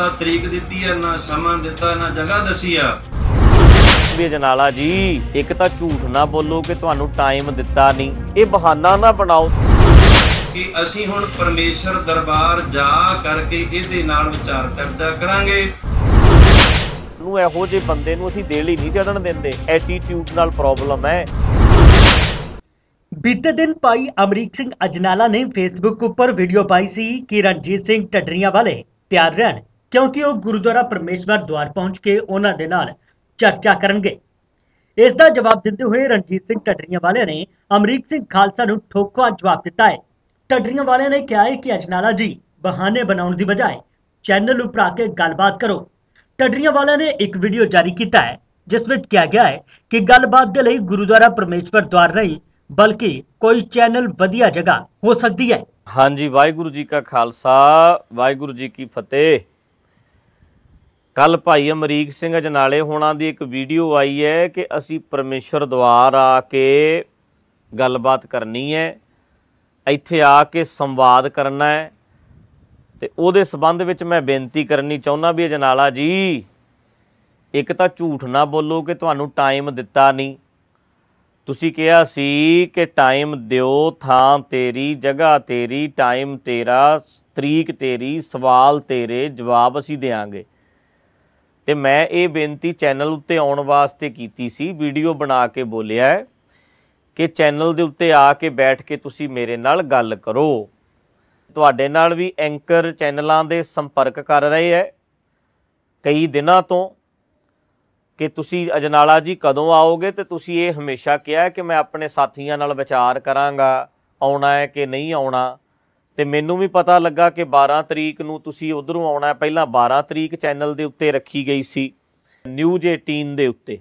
ਤਾਂ ਤਰੀਕ ਦਿੱਤੀ ਐ ਨਾ ਸਮਾਂ ਦਿੱਤਾ ਨਾ ਜਗ੍ਹਾ ਦਸੀ ਆ ਵੀ ਜਨਾਲਾ ਜੀ ਇੱਕ ਤਾਂ ਝੂਠ ਨਾ ਬੋਲੋ ਕਿ ਤੁਹਾਨੂੰ ਟਾਈਮ ਦਿੱਤਾ ਨਹੀਂ ਇਹ ਬਹਾਨਾ ਨਾ ਬਣਾਓ ਕਿ ਅਸੀਂ ਹੁਣ ਪਰਮੇਸ਼ਰ ਦਰਬਾਰ ਜਾ ਕਰਕੇ ਇਹਦੇ ਨਾਲ ਵਿਚਾਰ ਚਰਚਾ ਕਰਾਂਗੇ ਨੂੰ ਇਹੋ ਜਿਹੇ ਬੰਦੇ ਨੂੰ ਅਸੀਂ ਦੇਲ ਹੀ ਨਹੀਂ ਚੜਨ ਦਿੰਦੇ ਐਟੀਟਿਊਡ ਨਾਲ ਪ੍ਰੋਬਲਮ ਹੈ ਬੀਤੇ ਦਿਨ ਪਾਈ ਅਮਰੀਕ ਸਿੰਘ ਅਜਨਾਲਾ ਨੇ ਫੇਸਬੁੱਕ ਉੱਪਰ ਵੀਡੀਓ ਪਾਈ ਸੀ ਕਿ ਰਣਜੀਤ ਸਿੰਘ ਟੱਡਰੀਆਂ ਵਾਲੇ ਤਿਆਰ ਰਹਿਣ ਕਿਉਂਕਿ ਉਹ ਗੁਰਦੁਆਰਾ ਪਰਮੇਸ਼ਵਰ ਦਵਾਰ ਪਹੁੰਚ ਕੇ ਉਹਨਾਂ ਦੇ ਨਾਲ ਚਰਚਾ ਕਰਨਗੇ ਇਸ ਦਾ ਜਵਾਬ ਦਿੰਦੇ ਹੋਏ ਰਣਜੀਤ ਸਿੰਘ ਟੱਡਰੀਆਂ ਵਾਲਿਆਂ ਨੇ ਅਮਰੀਕ ਸਿੰਘ ਖਾਲਸਾ ਨੂੰ ਠੋਕਵਾ ਜਵਾਬ ਦਿੱਤਾ ਹੈ ਟੱਡਰੀਆਂ ਵਾਲਿਆਂ ਨੇ ਕਿਹਾ ਹੈ ਕਿ ਅਜਨਾਲਾ ਜੀ ਬਹਾਨੇ ਬਣਾਉਣ ਦੀ ਬਜਾਏ ਚੈਨਲ ਉਪਰ ਆ ਕੇ ਗੱਲਬਾਤ ਕਰੋ ਟੱਡਰੀਆਂ ਵਾਲਿਆਂ ਨੇ ਇੱਕ ਵੀਡੀਓ ਜਾਰੀ ਕੀਤਾ ਹੈ ਜਿਸ ਵਿੱਚ ਕਿਹਾ ਗਿਆ ਹੈ ਕਿ ਗੱਲਬਾਤ ਦੇ ਲਈ ਗੁਰਦੁਆਰਾ ਪਰਮੇਸ਼ਵਰ ਦਵਾਰ ਨਹੀਂ ਬਲਕਿ ਕੋਈ ਚੈਨਲ ਵਧੀਆ ਜਗ੍ਹਾ ਹੋ ਸਕਦੀ ਹੈ ਹਾਂਜੀ ਵਾਹਿਗੁਰੂ ਜੀ ਕਾ ਖਾਲਸਾ ਵਾਹਿਗੁਰੂ ਜੀ ਕੀ ਫਤਿਹ ਕੱਲ ਭਾਈ ਅਮਰੀਕ ਸਿੰਘ ਅਜਨਾਲੇ ਹੋਣਾ ਦੀ ਇੱਕ ਵੀਡੀਓ ਆਈ ਹੈ ਕਿ ਅਸੀਂ ਪਰਮੇਸ਼ਰ ਦਵਾਰ ਆ ਕੇ ਗੱਲਬਾਤ ਕਰਨੀ ਹੈ ਇੱਥੇ ਆ ਕੇ ਸੰਵਾਦ ਕਰਨਾ ਹੈ ਤੇ ਉਹਦੇ ਸਬੰਧ ਵਿੱਚ ਮੈਂ ਬੇਨਤੀ ਕਰਨੀ ਚਾਹੁੰਦਾ ਵੀ ਅਜਨਾਲਾ ਜੀ ਇੱਕ ਤਾਂ ਝੂਠ ਨਾ ਬੋਲੋ ਕਿ ਤੁਹਾਨੂੰ ਟਾਈਮ ਦਿੱਤਾ ਨਹੀਂ ਤੁਸੀਂ ਕਿਹਾ ਸੀ ਕਿ ਟਾਈਮ ਦਿਓ ਥਾਂ ਤੇਰੀ ਜਗ੍ਹਾ ਤੇਰੀ ਟਾਈਮ ਤੇਰਾ ਤਰੀਕ ਤੇਰੀ ਸਵਾਲ ਤੇਰੇ ਜਵਾਬ ਅਸੀਂ ਦੇਾਂਗੇ ਤੇ ਮੈਂ ਇਹ ਬੇਨਤੀ ਚੈਨਲ ਉੱਤੇ ਆਉਣ ਵਾਸਤੇ ਕੀਤੀ ਸੀ ਵੀਡੀਓ ਬਣਾ ਕੇ ਬੋਲਿਆ ਕਿ ਚੈਨਲ ਦੇ ਉੱਤੇ ਆ ਕੇ ਬੈਠ ਕੇ ਤੁਸੀਂ ਮੇਰੇ ਨਾਲ ਗੱਲ ਕਰੋ ਤੁਹਾਡੇ ਨਾਲ ਵੀ ਐਂਕਰ ਚੈਨਲਾਂ ਦੇ ਸੰਪਰਕ ਕਰ ਰਹੇ ਐ ਕਈ ਦਿਨਾਂ ਤੋਂ ਕਿ ਤੁਸੀਂ ਅਜਨਾਲਾ ਜੀ ਕਦੋਂ ਆਓਗੇ ਤੇ ਤੁਸੀਂ ਇਹ ਹਮੇਸ਼ਾ ਕਿਹਾ ਕਿ ਮੈਂ ਆਪਣੇ ਸਾਥੀਆਂ ਨਾਲ ਵਿਚਾਰ ਕਰਾਂਗਾ ਆਉਣਾ ਹੈ ਕਿ ਨਹੀਂ ਆਉਣਾ ਤੇ ਮੈਨੂੰ ਵੀ ਪਤਾ ਲੱਗਾ ਕਿ 12 ਤਰੀਕ ਨੂੰ ਤੁਸੀਂ ਉਧਰੋਂ ਆਉਣਾ ਪਹਿਲਾਂ 12 ਤਰੀਕ ਚੈਨਲ ਦੇ ਉੱਤੇ ਰੱਖੀ ਗਈ ਸੀ ਨਿਊਜ਼ 18 ਦੇ ਉੱਤੇ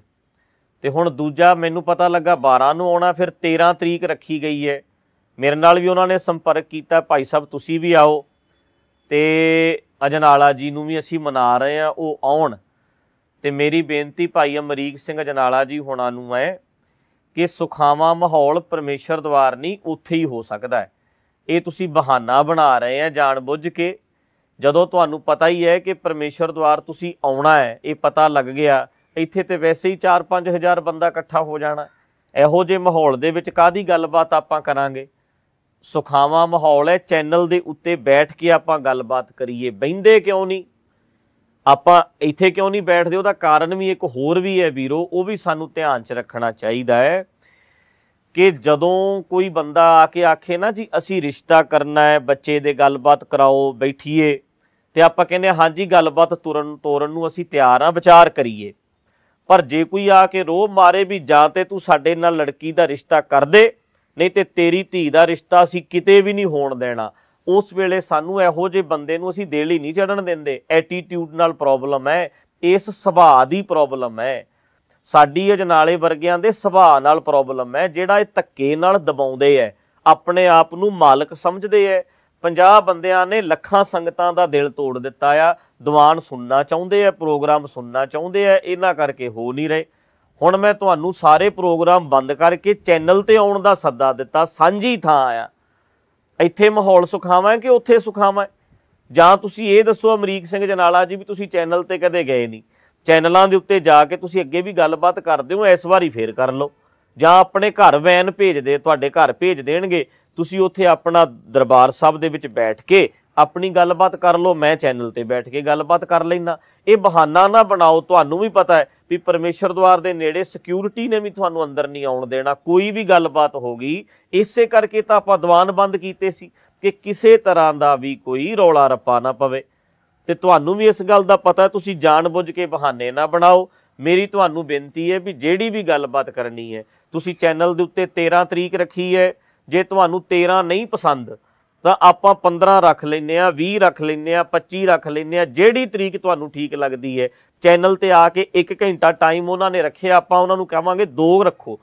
ਤੇ ਹੁਣ ਦੂਜਾ ਮੈਨੂੰ ਪਤਾ ਲੱਗਾ 12 ਨੂੰ ਆਉਣਾ ਫਿਰ 13 ਤਰੀਕ ਰੱਖੀ ਗਈ ਹੈ ਮੇਰੇ ਨਾਲ ਵੀ ਉਹਨਾਂ ਨੇ ਸੰਪਰਕ ਕੀਤਾ ਭਾਈ ਸਾਹਿਬ ਤੁਸੀਂ ਵੀ ਆਓ ਤੇ ਅਜਨਾਲਾ ਜੀ ਨੂੰ ਵੀ ਅਸੀਂ ਮਨਾ ਰਹੇ ਆ ਉਹ ਆਉਣ ਤੇ ਮੇਰੀ ਬੇਨਤੀ ਭਾਈ ਅਮਰੀਕ ਸਿੰਘ ਅਜਨਾਲਾ ਜੀ ਹੁਣਾਂ ਨੂੰ ਹੈ ਕਿ ਸੁਖਾਵਾ ਮਾਹੌਲ ਪਰਮੇਸ਼ਰ ਦਵਾਰ ਨਹੀਂ ਉੱਥੇ ਹੀ ਹੋ ਸਕਦਾ ਹੈ ਇਹ ਤੁਸੀਂ ਬਹਾਨਾ ਬਣਾ ਰਹੇ ਆ ਜਾਣ ਬੁੱਝ ਕੇ ਜਦੋਂ ਤੁਹਾਨੂੰ ਪਤਾ ਹੀ ਹੈ ਕਿ ਪਰਮੇਸ਼ਰ ਦੁਆਰ ਤੁਸੀਂ ਆਉਣਾ ਹੈ ਇਹ ਪਤਾ ਲੱਗ ਗਿਆ ਇੱਥੇ ਤੇ ਵੈਸੇ ਹੀ 4-5000 ਬੰਦਾ ਇਕੱਠਾ ਹੋ ਜਾਣਾ ਇਹੋ ਜੇ ਮਾਹੌਲ ਦੇ ਵਿੱਚ ਕਾਦੀ ਗੱਲਬਾਤ ਆਪਾਂ ਕਰਾਂਗੇ ਸੁਖਾਵਾ ਮਾਹੌਲ ਹੈ ਚੈਨਲ ਦੇ ਉੱਤੇ ਬੈਠ ਕੇ ਆਪਾਂ ਗੱਲਬਾਤ ਕਰੀਏ ਬੈੰਦੇ ਕਿਉਂ ਨਹੀਂ ਆਪਾਂ ਇੱਥੇ ਕਿਉਂ ਨਹੀਂ ਬੈਠਦੇ ਉਹਦਾ ਕਾਰਨ ਵੀ ਇੱਕ ਹੋਰ ਵੀ ਹੈ ਵੀਰੋ ਉਹ ਵੀ ਸਾਨੂੰ ਧਿਆਨ 'ਚ ਰੱਖਣਾ ਚਾਹੀਦਾ ਹੈ ਕਿ ਜਦੋਂ ਕੋਈ ਬੰਦਾ ਆ ਕੇ ਆਖੇ ਨਾ ਜੀ ਅਸੀਂ ਰਿਸ਼ਤਾ ਕਰਨਾ ਹੈ ਬੱਚੇ ਦੇ ਗੱਲਬਾਤ ਕਰਾਓ ਬੈਠੀਏ ਤੇ ਆਪਾਂ ਕਹਿੰਦੇ ਹਾਂ ਹਾਂਜੀ ਗੱਲਬਾਤ ਤੁਰਨ ਤੋਰਨ ਨੂੰ ਅਸੀਂ ਤਿਆਰ ਆ ਵਿਚਾਰ ਕਰੀਏ ਪਰ ਜੇ ਕੋਈ ਆ ਕੇ ਰੋਹ ਮਾਰੇ ਵੀ ਜਾਂ ਤੇ ਤੂੰ ਸਾਡੇ ਨਾਲ ਲੜਕੀ ਦਾ ਰਿਸ਼ਤਾ ਕਰ ਦੇ ਨਹੀਂ ਤੇ ਤੇਰੀ ਧੀ ਦਾ ਰਿਸ਼ਤਾ ਅਸੀਂ ਕਿਤੇ ਵੀ ਨਹੀਂ ਹੋਣ ਦੇਣਾ ਉਸ ਵੇਲੇ ਸਾਨੂੰ ਇਹੋ ਜੇ ਬੰਦੇ ਨੂੰ ਅਸੀਂ ਦੇਲ ਹੀ ਨਹੀਂ ਚੜਨ ਦਿੰਦੇ ਐਟੀਟਿਊਡ ਨਾਲ ਪ੍ਰੋਬਲਮ ਹੈ ਇਸ ਸੁਭਾਅ ਦੀ ਪ੍ਰੋਬਲਮ ਹੈ ਸਾਡੀ ਅਜਨਾਲੇ ਵਰਗਿਆਂ ਦੇ ਸੁਭਾਅ ਨਾਲ ਪ੍ਰੋਬਲਮ ਹੈ ਜਿਹੜਾ ਇਹ ਧੱਕੇ ਨਾਲ ਦਬਾਉਂਦੇ ਐ ਆਪਣੇ ਆਪ ਨੂੰ ਮਾਲਕ ਸਮਝਦੇ ਐ 50 ਬੰਦਿਆਂ ਨੇ ਲੱਖਾਂ ਸੰਗਤਾਂ ਦਾ ਦਿਲ ਤੋੜ ਦਿੱਤਾ ਆ ਦੀਵਾਨ ਸੁਣਨਾ ਚਾਹੁੰਦੇ ਐ ਪ੍ਰੋਗਰਾਮ ਸੁਣਨਾ ਚਾਹੁੰਦੇ ਐ ਇਹਨਾਂ ਕਰਕੇ ਹੋ ਨਹੀਂ ਰਹੇ ਹੁਣ ਮੈਂ ਤੁਹਾਨੂੰ ਸਾਰੇ ਪ੍ਰੋਗਰਾਮ ਬੰਦ ਕਰਕੇ ਚੈਨਲ ਤੇ ਆਉਣ ਦਾ ਸੱਦਾ ਦਿੱਤਾ ਸਾਂਝੀ ਥਾਂ ਆ ਇੱਥੇ ਮਾਹੌਲ ਸੁਖਾਵਾਂ ਕਿ ਉੱਥੇ ਸੁਖਾਵਾਂ ਜਾਂ ਤੁਸੀਂ ਇਹ ਦੱਸੋ ਅਮਰੀਕ ਸਿੰਘ ਜਨਾਲਾ ਜੀ ਵੀ ਤੁਸੀਂ ਚੈਨਲ ਤੇ ਕਦੇ ਗਏ ਨਹੀਂ ਚੈਨਲਾਂ ਦੇ ਉੱਤੇ ਜਾ ਕੇ ਤੁਸੀਂ ਅੱਗੇ ਵੀ ਗੱਲਬਾਤ ਕਰਦੇ ਹੋ ਇਸ ਵਾਰੀ ਫੇਰ ਕਰ ਲਓ ਜਾਂ ਆਪਣੇ ਘਰ ਵੈਨ ਭੇਜ ਦੇ ਤੁਹਾਡੇ ਘਰ ਭੇਜ ਦੇਣਗੇ ਤੁਸੀਂ ਉੱਥੇ ਆਪਣਾ ਦਰਬਾਰ ਸਾਹਿਬ ਦੇ ਵਿੱਚ ਬੈਠ ਕੇ ਆਪਣੀ ਗੱਲਬਾਤ ਕਰ ਲਓ ਮੈਂ ਚੈਨਲ ਤੇ ਬੈਠ ਕੇ ਗੱਲਬਾਤ ਕਰ ਲੈਣਾ ਇਹ ਬਹਾਨਾ ਨਾ ਬਣਾਓ ਤੁਹਾਨੂੰ ਵੀ ਪਤਾ ਹੈ ਵੀ ਪਰਮੇਸ਼ਰ ਦਵਾਰ ਦੇ ਨੇੜੇ ਸਿਕਿਉਰਿਟੀ ਨੇ ਵੀ ਤੁਹਾਨੂੰ ਅੰਦਰ ਨਹੀਂ ਆਉਣ ਦੇਣਾ ਕੋਈ ਵੀ ਗੱਲਬਾਤ ਹੋ ਗਈ ਇਸੇ ਕਰਕੇ ਤਾਂ ਆਪਾਂ ਦੀਵਾਨ ਬੰਦ ਕੀਤੇ ਸੀ ਕਿ ਕਿਸੇ ਤਰ੍ਹਾਂ ਦਾ ਵੀ ਕੋਈ ਰੌਲਾ ਰੱਪਾ ਨਾ ਪਵੇ ਤੇ ਤੁਹਾਨੂੰ ਵੀ ਇਸ ਗੱਲ ਦਾ ਪਤਾ ਤੁਸੀਂ ਜਾਣਬੁੱਝ ਕੇ ਬਹਾਨੇ ਨਾ ਬਣਾਓ ਮੇਰੀ ਤੁਹਾਨੂੰ ਬੇਨਤੀ ਹੈ ਵੀ ਜਿਹੜੀ ਵੀ ਗੱਲਬਾਤ ਕਰਨੀ ਹੈ ਤੁਸੀਂ ਚੈਨਲ ਦੇ ਉੱਤੇ 13 ਤਰੀਕ ਰੱਖੀ ਹੈ ਜੇ ਤੁਹਾਨੂੰ 13 ਨਹੀਂ ਪਸੰਦ ਤਾਂ ਆਪਾਂ 15 ਰੱਖ ਲੈਨੇ ਆ 20 ਰੱਖ ਲੈਨੇ ਆ 25 ਰੱਖ ਲੈਨੇ ਆ ਜਿਹੜੀ ਤਰੀਕ ਤੁਹਾਨੂੰ ਠੀਕ ਲੱਗਦੀ ਹੈ ਚੈਨਲ ਤੇ ਆ ਕੇ 1 ਘੰਟਾ ਟਾਈਮ ਉਹਨਾਂ ਨੇ ਰੱਖਿਆ ਆਪਾਂ ਉਹਨਾਂ ਨੂੰ ਕਹਾਂਗੇ 2 ਰੱਖੋ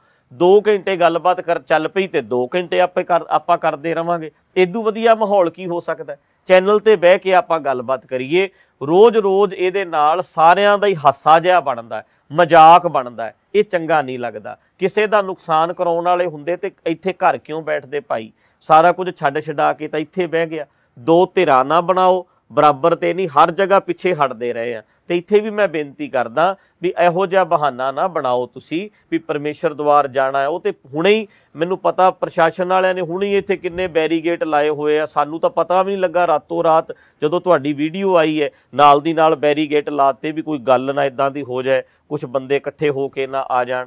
2 ਘੰਟੇ ਗੱਲਬਾਤ ਕਰ ਚੱਲ ਪਈ ਤੇ 2 ਘੰਟੇ ਆਪੇ ਆਪਾਂ ਕਰਦੇ ਰਵਾਂਗੇ ਇਦੋਂ ਵਧੀਆ ਮਾਹੌਲ ਕੀ ਹੋ ਸਕਦਾ ਚੈਨਲ ਤੇ ਬਹਿ ਕੇ ਆਪਾਂ ਗੱਲਬਾਤ ਕਰੀਏ ਰੋਜ਼-ਰੋਜ਼ ਇਹਦੇ ਨਾਲ ਸਾਰਿਆਂ ਦਾ ਹੀ ਹਾਸਾ ਜਿਹਾ ਬਣਦਾ ਮਜ਼ਾਕ ਬਣਦਾ ਇਹ ਚੰਗਾ ਨਹੀਂ ਲੱਗਦਾ ਕਿਸੇ ਦਾ ਨੁਕਸਾਨ ਕਰਾਉਣ ਵਾਲੇ ਹੁੰਦੇ ਤੇ ਇੱਥੇ ਘਰ ਕਿਉਂ ਬੈਠਦੇ ਭਾਈ ਸਾਰਾ ਕੁਝ ਛੱਡ ਛਡਾ ਕੇ ਤਾਂ ਇੱਥੇ ਬਹਿ ਗਿਆ ਦੋ ਧਿਰਾਂ ਨਾ ਬਣਾਓ ਬਰਾਬਰ ਤੇ ਨਹੀਂ ਹਰ ਜਗ੍ਹਾ ਪਿੱਛੇ ਹਟਦੇ ਰਹੇ ਆ ਤੇ ਇੱਥੇ ਵੀ ਮੈਂ ਬੇਨਤੀ ਕਰਦਾ ਵੀ ਇਹੋ ਜਿਹਾ ਬਹਾਨਾ ਨਾ ਬਣਾਓ ਤੁਸੀਂ ਵੀ ਪਰਮੇਸ਼ਰ ਦਵਾਰ ਜਾਣਾ ਹੈ ਉਹ ਤੇ ਹੁਣੇ ਹੀ ਮੈਨੂੰ ਪਤਾ ਪ੍ਰਸ਼ਾਸਨ ਵਾਲਿਆਂ ਨੇ ਹੁਣੇ ਹੀ ਇੱਥੇ ਕਿੰਨੇ ਬੈਰੀਗੇਟ ਲਾਏ ਹੋਏ ਆ ਸਾਨੂੰ ਤਾਂ ਪਤਾ ਵੀ ਨਹੀਂ ਲੱਗਾ ਰਾਤੋਂ ਰਾਤ ਜਦੋਂ ਤੁਹਾਡੀ ਵੀਡੀਓ ਆਈ ਹੈ ਨਾਲ ਦੀ ਨਾਲ ਬੈਰੀਗੇਟ ਲਾਤੇ ਵੀ ਕੋਈ ਗੱਲ ਨਾ ਇਦਾਂ ਦੀ ਹੋ ਜਾਏ ਕੁਝ ਬੰਦੇ ਇਕੱਠੇ ਹੋ ਕੇ ਨਾ ਆ ਜਾਣ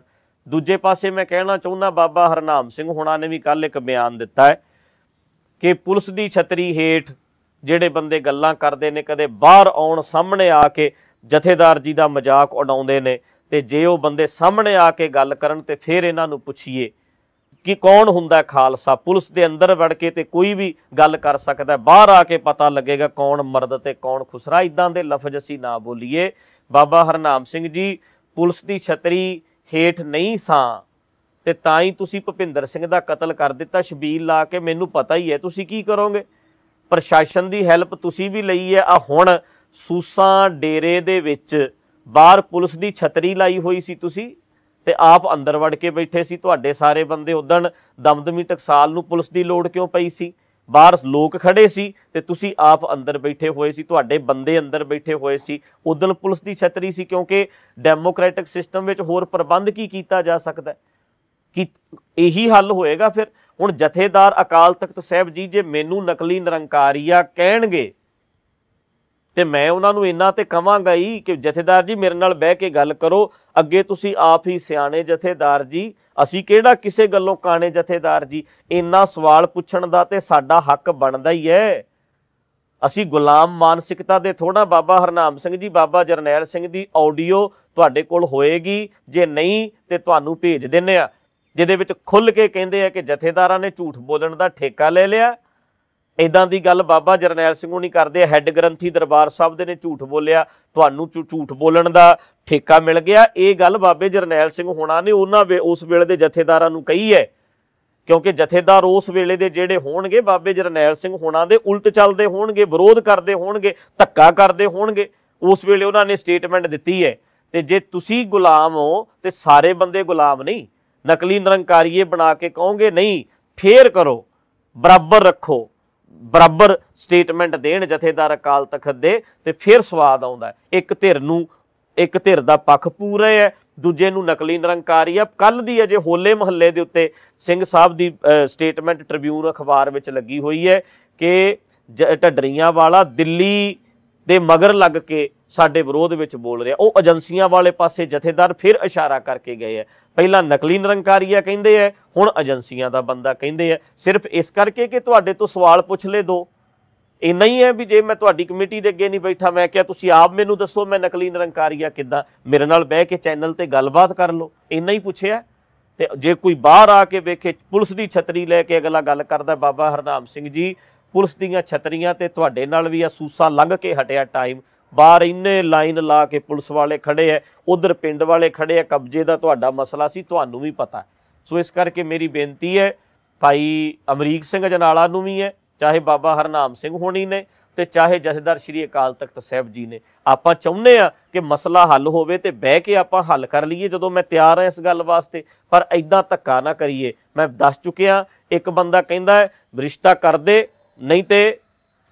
ਦੂਜੇ ਪਾਸੇ ਮੈਂ ਕਹਿਣਾ ਚਾਹੁੰਦਾ ਬਾਬਾ ਹਰਨਾਮ ਸਿੰਘ ਹੁਣਾ ਨੇ ਵੀ ਕੱਲ ਇੱਕ ਬਿਆਨ ਦਿੱਤਾ ਹੈ ਕਿ ਪੁਲਿਸ ਦੀ ਛਤਰੀ ਹੇਠ ਜਿਹੜੇ ਬੰਦੇ ਗੱਲਾਂ ਕਰਦੇ ਨੇ ਕਦੇ ਬਾਹਰ ਆਉਣ ਸਾਹਮਣੇ ਆ ਕੇ ਜਥੇਦਾਰ ਜੀ ਦਾ ਮਜ਼ਾਕ ਉਡਾਉਂਦੇ ਨੇ ਤੇ ਜੇ ਉਹ ਬੰਦੇ ਸਾਹਮਣੇ ਆ ਕੇ ਗੱਲ ਕਰਨ ਤੇ ਫਿਰ ਇਹਨਾਂ ਨੂੰ ਪੁੱਛੀਏ ਕਿ ਕੌਣ ਹੁੰਦਾ ਖਾਲਸਾ ਪੁਲਿਸ ਦੇ ਅੰਦਰ ਵੜ ਕੇ ਤੇ ਕੋਈ ਵੀ ਗੱਲ ਕਰ ਸਕਦਾ ਬਾਹਰ ਆ ਕੇ ਪਤਾ ਲੱਗੇਗਾ ਕੌਣ ਮਰਦ ਤੇ ਕੌਣ ਖੁਸਰਾ ਇਦਾਂ ਦੇ ਲਫ਼ਜ਼ ਅਸੀਂ ਨਾ ਬੋਲੀਏ ਬਾਬਾ ਹਰਨਾਮ ਸਿੰਘ ਜੀ ਪੁਲਿਸ ਦੀ ਛਤਰੀ ਹੇਠ ਨਹੀਂ ਸਾਂ ਤੇ ਤਾਂ ਹੀ ਤੁਸੀਂ ਭੁਪਿੰਦਰ ਸਿੰਘ ਦਾ ਕਤਲ ਕਰ ਦਿੱਤਾ ਸ਼ਬੀਲ ਲਾ ਕੇ ਮੈਨੂੰ ਪਤਾ ਹੀ ਹੈ ਤੁਸੀਂ ਕੀ ਕਰੋਗੇ ਪ੍ਰਸ਼ਾਸਨ ਦੀ ਹੈਲਪ ਤੁਸੀਂ ਵੀ ਲਈ ਹੈ ਆ ਹੁਣ ਸੂਸਾਂ ਡੇਰੇ ਦੇ ਵਿੱਚ ਬਾਹਰ ਪੁਲਿਸ ਦੀ ਛਤਰੀ ਲਾਈ ਹੋਈ ਸੀ ਤੁਸੀਂ ਤੇ ਆਪ ਅੰਦਰ ਵੜ ਕੇ ਬੈਠੇ ਸੀ ਤੁਹਾਡੇ ਸਾਰੇ ਬੰਦੇ ਉਦੋਂ ਦਮਦਮੀ ਟਕਸਾਲ ਨੂੰ ਪੁਲਿਸ ਦੀ ਲੋੜ ਕਿਉਂ ਪਈ ਸੀ ਬਾਹਰ ਲੋਕ ਖੜੇ ਸੀ ਤੇ ਤੁਸੀਂ ਆਪ ਅੰਦਰ ਬੈਠੇ ਹੋਏ ਸੀ ਤੁਹਾਡੇ ਬੰਦੇ ਅੰਦਰ ਬੈਠੇ ਹੋਏ ਸੀ ਉਦੋਂ ਪੁਲਿਸ ਦੀ ਛਤਰੀ ਸੀ ਕਿਉਂਕਿ ਡੈਮੋਕ੍ਰੈਟਿਕ ਸਿਸਟਮ ਵਿੱਚ ਹੋਰ ਪ੍ਰਬੰਧ ਕੀ ਕੀਤਾ ਜਾ ਸਕਦਾ ਕਿ ਇਹੀ ਹੱਲ ਹੋਏਗਾ ਫਿਰ ਹੁਣ ਜਥੇਦਾਰ ਅਕਾਲ ਤਖਤ ਸਾਹਿਬ ਜੀ ਜੇ ਮੈਨੂੰ ਨਕਲੀ ਨਿਰੰਕਾਰੀਆ ਕਹਿਣਗੇ ਤੇ ਮੈਂ ਉਹਨਾਂ ਨੂੰ ਇੰਨਾ ਤੇ ਕਵਾਂਗਾ ਹੀ ਕਿ ਜਥੇਦਾਰ ਜੀ ਮੇਰੇ ਨਾਲ ਬਹਿ ਕੇ ਗੱਲ ਕਰੋ ਅੱਗੇ ਤੁਸੀਂ ਆਪ ਹੀ ਸਿਆਣੇ ਜਥੇਦਾਰ ਜੀ ਅਸੀਂ ਕਿਹੜਾ ਕਿਸੇ ਗੱਲੋਂ ਕਾਣੇ ਜਥੇਦਾਰ ਜੀ ਇੰਨਾ ਸਵਾਲ ਪੁੱਛਣ ਦਾ ਤੇ ਸਾਡਾ ਹੱਕ ਬਣਦਾ ਹੀ ਹੈ ਅਸੀਂ ਗੁਲਾਮ ਮਾਨਸਿਕਤਾ ਦੇ ਥੋੜਾ ਬਾਬਾ ਹਰਨਾਮ ਸਿੰਘ ਜੀ ਬਾਬਾ ਜਰਨੈਲ ਸਿੰਘ ਦੀ ਆਡੀਓ ਤੁਹਾਡੇ ਕੋਲ ਹੋਏਗੀ ਜੇ ਨਹੀਂ ਤੇ ਤੁਹਾਨੂੰ ਭੇਜ ਦਿੰਨੇ ਆ ਜਿਹਦੇ ਵਿੱਚ ਖੁੱਲ ਕੇ ਕਹਿੰਦੇ ਆ ਕਿ ਜਥੇਦਾਰਾਂ ਨੇ ਝੂਠ ਬੋਲਣ ਦਾ ਠੇਕਾ ਲੈ ਲਿਆ ਇਦਾਂ ਦੀ ਗੱਲ ਬਾਬਾ ਜਰਨੈਲ ਸਿੰਘ ਨੂੰ ਨਹੀਂ ਕਰਦੇ ਹੈੱਡ ਗ੍ਰੰਥੀ ਦਰਬਾਰ ਸਾਹਿਬ ਦੇ ਨੇ ਝੂਠ ਬੋਲਿਆ ਤੁਹਾਨੂੰ ਝੂਠ ਬੋਲਣ ਦਾ ਠੇਕਾ ਮਿਲ ਗਿਆ ਇਹ ਗੱਲ ਬਾਬੇ ਜਰਨੈਲ ਸਿੰਘ ਹੋਣਾ ਨੇ ਉਹਨਾਂ ਉਸ ਵੇਲੇ ਦੇ ਜਥੇਦਾਰਾਂ ਨੂੰ ਕਹੀ ਹੈ ਕਿਉਂਕਿ ਜਥੇਦਾਰ ਉਸ ਵੇਲੇ ਦੇ ਜਿਹੜੇ ਹੋਣਗੇ ਬਾਬੇ ਜਰਨੈਲ ਸਿੰਘ ਹੋਣਾ ਦੇ ਉਲਟ ਚੱਲਦੇ ਹੋਣਗੇ ਵਿਰੋਧ ਕਰਦੇ ਹੋਣਗੇ ਧੱਕਾ ਕਰਦੇ ਹੋਣਗੇ ਉਸ ਵੇਲੇ ਉਹਨਾਂ ਨੇ ਸਟੇਟਮੈਂਟ ਦਿੱਤੀ ਹੈ ਤੇ ਜੇ ਤੁਸੀਂ ਗੁਲਾਮ ਹੋ ਤੇ ਸਾਰੇ ਬੰਦੇ ਗੁਲਾਮ ਨਹੀਂ ਨਕਲੀ ਨਿਰੰਕਾਰੀਏ ਬਣਾ ਕੇ ਕਹੋਗੇ ਨਹੀਂ ਫੇਰ ਕਰੋ ਬਰਾਬਰ ਰੱਖੋ ਬਰਾਬਰ ਸਟੇਟਮੈਂਟ ਦੇਣ ਜਥੇਦਾਰ ਅਕਾਲ ਤਖਤ ਦੇ ਤੇ ਫੇਰ ਸਵਾਦ ਆਉਂਦਾ ਇੱਕ ਧਿਰ ਨੂੰ ਇੱਕ ਧਿਰ ਦਾ ਪੱਖ ਪੂਰਾ ਹੈ ਦੂਜੇ ਨੂੰ ਨਕਲੀ ਨਿਰੰਕਾਰੀ ਆ ਕੱਲ ਦੀ ਅਜੇ ਹੋਲੇ ਮਹੱਲੇ ਦੇ ਉੱਤੇ ਸਿੰਘ ਸਾਹਿਬ ਦੀ ਸਟੇਟਮੈਂਟ ਟ੍ਰਿਬਿਊਨ ਅਖਬਾਰ ਵਿੱਚ ਲੱਗੀ ਹੋਈ ਹੈ ਕਿ ਢੱਡਰੀਆਂ ਵਾਲਾ ਦਿੱਲੀ ਦੇ ਮਗਰ ਲੱਗ ਕੇ ਸਾਡੇ ਵਿਰੋਧ ਵਿੱਚ ਬੋਲ ਰਿਹਾ ਉਹ ਏਜੰਸੀਆਂ ਵਾਲੇ ਪਾਸੇ ਜਥੇਦਾਰ ਫਿਰ ਇਸ਼ਾਰਾ ਕਰਕੇ ਗਏ ਐ ਪਹਿਲਾਂ ਨਕਲੀ ਨਿਰੰਕਾਰੀਆ ਕਹਿੰਦੇ ਐ ਹੁਣ ਏਜੰਸੀਆਂ ਦਾ ਬੰਦਾ ਕਹਿੰਦੇ ਐ ਸਿਰਫ ਇਸ ਕਰਕੇ ਕਿ ਤੁਹਾਡੇ ਤੋਂ ਸਵਾਲ ਪੁੱਛ ਲੈ ਦੋ ਇਹ ਨਹੀਂ ਹੈ ਵੀ ਜੇ ਮੈਂ ਤੁਹਾਡੀ ਕਮੇਟੀ ਦੇ ਅੱਗੇ ਨਹੀਂ ਬੈਠਾ ਮੈਂ ਕਿਹਾ ਤੁਸੀਂ ਆਪ ਮੈਨੂੰ ਦੱਸੋ ਮੈਂ ਨਕਲੀ ਨਿਰੰਕਾਰੀਆ ਕਿੱਦਾਂ ਮੇਰੇ ਨਾਲ ਬਹਿ ਕੇ ਚੈਨਲ ਤੇ ਗੱਲਬਾਤ ਕਰ ਲਓ ਇੰਨਾ ਹੀ ਪੁੱਛਿਆ ਤੇ ਜੇ ਕੋਈ ਬਾਹਰ ਆ ਕੇ ਵੇਖੇ ਪੁਲਿਸ ਦੀ ਛਤਰੀ ਲੈ ਕੇ ਅਗਲਾ ਗੱਲ ਕਰਦਾ ਬਾਬਾ ਹਰਨਾਮ ਸਿੰਘ ਜੀ ਪੁਲਿਸ ਦੀਆਂ ਛਤਰੀਆਂ ਤੇ ਤੁਹਾਡੇ ਨਾਲ ਵੀ ਆ ਸੂਸਾ ਲੰਘ ਕੇ ਹਟਿਆ ਟਾਈਮ ਬਾਹਰ ਇੰਨੇ ਲਾਈਨ ਲਾ ਕੇ ਪੁਲਿਸ ਵਾਲੇ ਖੜੇ ਐ ਉਧਰ ਪਿੰਡ ਵਾਲੇ ਖੜੇ ਐ ਕਬਜ਼ੇ ਦਾ ਤੁਹਾਡਾ ਮਸਲਾ ਸੀ ਤੁਹਾਨੂੰ ਵੀ ਪਤਾ ਸੋ ਇਸ ਕਰਕੇ ਮੇਰੀ ਬੇਨਤੀ ਹੈ ਭਾਈ ਅਮਰੀਕ ਸਿੰਘ ਜਨਾਲਾ ਨੂੰ ਵੀ ਐ ਚਾਹੇ ਬਾਬਾ ਹਰਨਾਮ ਸਿੰਘ ਹੋਣੀ ਨੇ ਤੇ ਚਾਹੇ ਜਥੇਦਾਰ ਸ਼੍ਰੀ ਅਕਾਲ ਤਖਤ ਸਾਹਿਬ ਜੀ ਨੇ ਆਪਾਂ ਚਾਹੁੰਦੇ ਆ ਕਿ ਮਸਲਾ ਹੱਲ ਹੋਵੇ ਤੇ ਬਹਿ ਕੇ ਆਪਾਂ ਹੱਲ ਕਰ ਲਈਏ ਜਦੋਂ ਮੈਂ ਤਿਆਰ ਆ ਇਸ ਗੱਲ ਵਾਸਤੇ ਪਰ ਐਦਾਂ ਧੱਕਾ ਨਾ ਕਰੀਏ ਮੈਂ ਦੱਸ ਚੁੱਕਿਆ ਇੱਕ ਬੰਦਾ ਕਹਿੰਦਾ ਰਿਸ਼ਤਾ ਕਰ ਦੇ ਨਹੀਂ ਤੇ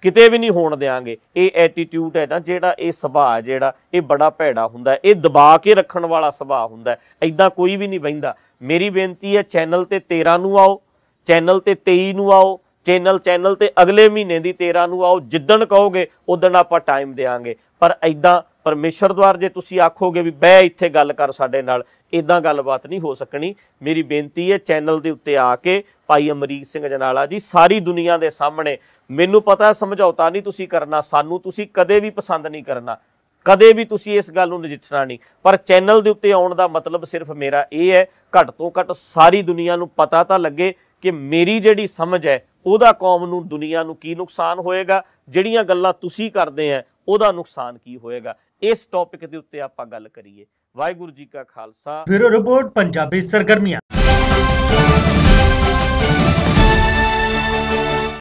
ਕਿਤੇ ਵੀ ਨਹੀਂ ਹੋਣ ਦੇਾਂਗੇ ਇਹ ਐਟੀਟਿਊਡ ਹੈ ਨਾ ਜਿਹੜਾ ਇਹ ਸੁਭਾਅ ਜਿਹੜਾ ਇਹ ਬੜਾ ਭੈੜਾ ਹੁੰਦਾ ਇਹ ਦਬਾ ਕੇ ਰੱਖਣ ਵਾਲਾ ਸੁਭਾਅ ਹੁੰਦਾ ਐਦਾਂ ਕੋਈ ਵੀ ਨਹੀਂ ਬੈਂਦਾ ਮੇਰੀ ਬੇਨਤੀ ਹੈ ਚੈਨਲ ਤੇ 13 ਨੂੰ ਆਓ ਚੈਨਲ ਤੇ 23 ਨੂੰ ਆਓ ਚੈਨਲ ਚੈਨਲ ਤੇ ਅਗਲੇ ਮਹੀਨੇ ਦੀ 13 ਨੂੰ ਆਓ ਜਿੱਦਣ ਕਹੋਗੇ ਉਦੋਂ ਆਪਾਂ ਟਾਈਮ ਦੇਾਂਗੇ ਪਰ ਐਦਾਂ ਪਰਮੇਸ਼ਰ ਦਵਾਰ ਜੇ ਤੁਸੀਂ ਆਖੋਗੇ ਵੀ ਬੈ ਇੱਥੇ ਗੱਲ ਕਰ ਸਾਡੇ ਨਾਲ ਇਦਾਂ ਗੱਲਬਾਤ ਨਹੀਂ ਹੋ ਸਕਣੀ ਮੇਰੀ ਬੇਨਤੀ ਹੈ ਚੈਨਲ ਦੇ ਉੱਤੇ ਆ ਕੇ ਭਾਈ ਅਮਰੀਕ ਸਿੰਘ ਜਨਾਲਾ ਜੀ ਸਾਰੀ ਦੁਨੀਆ ਦੇ ਸਾਹਮਣੇ ਮੈਨੂੰ ਪਤਾ ਸਮਝੌਤਾ ਨਹੀਂ ਤੁਸੀਂ ਕਰਨਾ ਸਾਨੂੰ ਤੁਸੀਂ ਕਦੇ ਵੀ ਪਸੰਦ ਨਹੀਂ ਕਰਨਾ ਕਦੇ ਵੀ ਤੁਸੀਂ ਇਸ ਗੱਲ ਨੂੰ ਨਜਿੱਠਣਾ ਨਹੀਂ ਪਰ ਚੈਨਲ ਦੇ ਉੱਤੇ ਆਉਣ ਦਾ ਮਤਲਬ ਸਿਰਫ ਮੇਰਾ ਇਹ ਹੈ ਘੱਟ ਤੋਂ ਘੱਟ ਸਾਰੀ ਦੁਨੀਆ ਨੂੰ ਪਤਾ ਤਾਂ ਲੱਗੇ ਕਿ ਮੇਰੀ ਜਿਹੜੀ ਸਮਝ ਹੈ ਉਹਦਾ ਕੌਮ ਨੂੰ ਦੁਨੀਆ ਨੂੰ ਕੀ ਨੁਕਸਾਨ ਹੋਏਗਾ ਜਿਹੜੀਆਂ ਗੱਲਾਂ ਤੁਸੀਂ ਕਰਦੇ ਆ ਉਹਦਾ ਨੁਕਸਾਨ ਕੀ ਹੋਏਗਾ ਇਸ ਟੌਪਿਕ ਦੇ ਉੱਤੇ ਆਪਾਂ ਗੱਲ ਕਰੀਏ ਵਾਹਿਗੁਰੂ ਜੀ ਕਾ ਖਾਲਸਾ ਫਿਰ ਰਿਪੋਰਟ ਪੰਜਾਬੀ ਸਰਗਰਮੀਆਂ